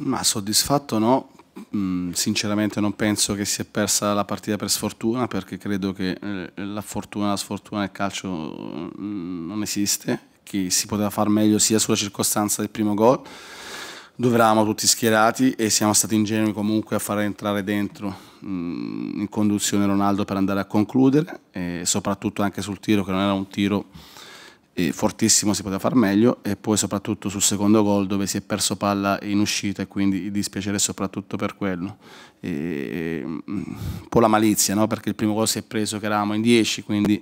Ma soddisfatto no, mm, sinceramente non penso che si è persa la partita per sfortuna perché credo che eh, la fortuna, la sfortuna nel calcio mm, non esiste, che si poteva far meglio sia sulla circostanza del primo gol dove eravamo tutti schierati e siamo stati ingenui comunque a far entrare dentro mm, in conduzione Ronaldo per andare a concludere e soprattutto anche sul tiro che non era un tiro fortissimo si poteva far meglio e poi soprattutto sul secondo gol dove si è perso palla in uscita e quindi il dispiacere soprattutto per quello e, mm, un po' la malizia no? perché il primo gol si è preso che eravamo in 10 quindi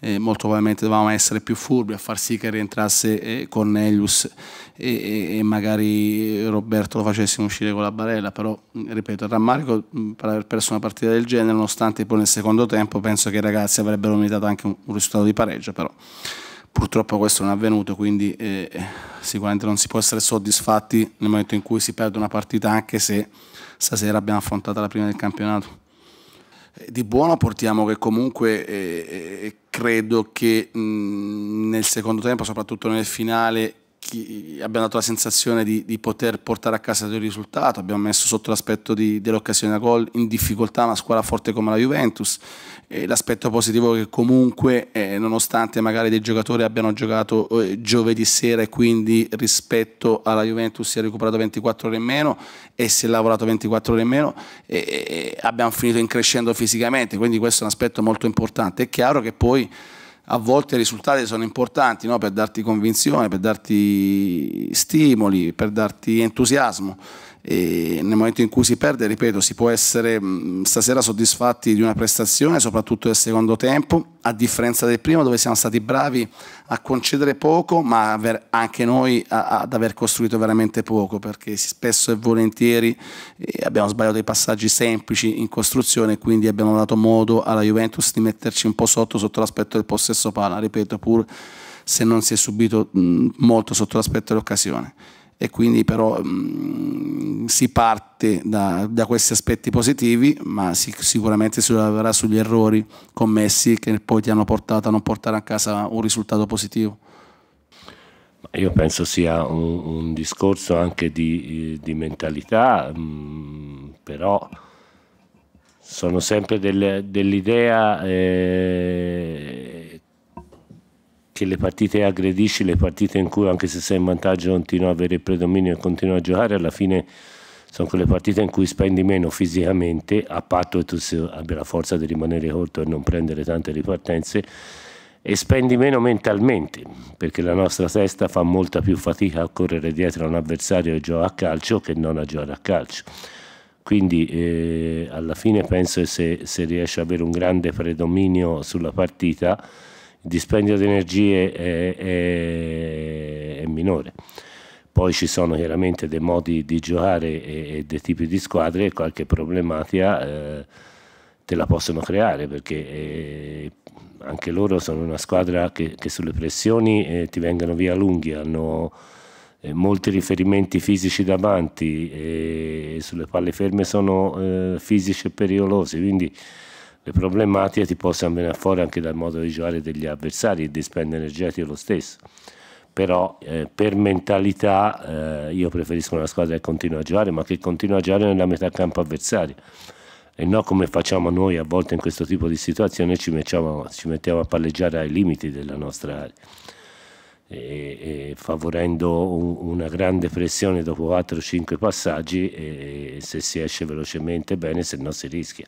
eh, molto probabilmente dovevamo essere più furbi a far sì che rientrasse eh, Cornelius e, e, magari Roberto lo facessimo uscire con la barella però mm, ripeto il rammarico mm, per aver perso una partita del genere nonostante poi nel secondo tempo penso che i ragazzi avrebbero meritato anche un, un risultato di pareggio però Purtroppo questo non è avvenuto, quindi eh, sicuramente non si può essere soddisfatti nel momento in cui si perde una partita, anche se stasera abbiamo affrontato la prima del campionato. Eh, di buono portiamo che comunque eh, eh credo che mh, mm, nel secondo tempo, soprattutto nel finale, abbiamo dato la sensazione di, di, poter portare a casa il risultato, abbiamo messo sotto l'aspetto dell'occasione da gol in difficoltà una squadra forte come la Juventus, l'aspetto positivo è che comunque eh, nonostante magari dei giocatori abbiano giocato eh, giovedì sera e quindi rispetto alla Juventus si è recuperato 24 ore in meno e si è lavorato 24 ore in meno, eh, abbiamo finito in crescendo fisicamente, quindi questo è un aspetto molto importante. È chiaro che poi a volte i risultati sono importanti no? per darti convinzione, per darti stimoli, per darti entusiasmo e nel momento in cui si perde, ripeto, si può essere mm, stasera soddisfatti di una prestazione, soprattutto del secondo tempo, a differenza del primo dove siamo stati bravi a concedere poco, ma aver, anche noi a, ad aver costruito veramente poco, perché spesso e volentieri eh, abbiamo sbagliato i passaggi semplici in costruzione, quindi abbiamo dato modo alla Juventus di metterci un po' sotto sotto l'aspetto del possesso palla, ripeto, pur se non si è subito mm, molto sotto l'aspetto dell'occasione. E quindi però mh, mm, si parte da, da, questi aspetti positivi, ma si, sicuramente si lavorerà sugli errori commessi che poi ti hanno portato a non portare a casa un risultato positivo. Io penso sia un, un discorso anche di, di mentalità, mm, però sono sempre del, dell'idea eh, che le partite aggredisci, le partite in cui anche se sei in vantaggio continua a avere il predominio e continua a giocare, alla fine sono quelle partite in cui spendi meno fisicamente a patto che tu abbia la forza di rimanere corto e non prendere tante ripartenze e spendi meno mentalmente perché la nostra testa fa molta più fatica a correre dietro a un avversario che gioca a calcio che non a giocare a calcio quindi eh, alla fine penso che se, se riesci ad avere un grande predominio sulla partita il dispendio di energie è, è, è minore. Poi ci sono chiaramente dei modi di giocare e, e dei tipi di squadre e qualche problematica eh, te la possono creare perché eh, anche loro sono una squadra che, che sulle pressioni eh, ti vengono via lunghi, hanno eh, molti riferimenti fisici davanti, eh, e sulle palle ferme sono eh, fisici e pericolosi, quindi le problematiche ti possono venire fuori anche dal modo di giocare degli avversari e di spendere energetica lo stesso però eh, per mentalità eh, io preferisco una squadra che continua a giocare, ma che continua a giocare nella metà campo avversaria. E non come facciamo noi a volte in questo tipo di situazione, ci, mettiamo, ci mettiamo a palleggiare ai limiti della nostra area. E, e favorendo un, una grande pressione dopo 4-5 passaggi e, e se si esce velocemente bene, se no si rischia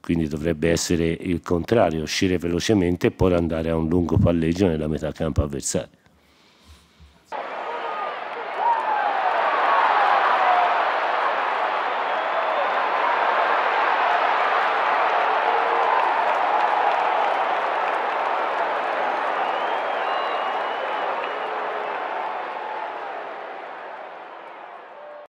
quindi dovrebbe essere il contrario, uscire velocemente e poi andare a un lungo palleggio nella metà campo avversaria.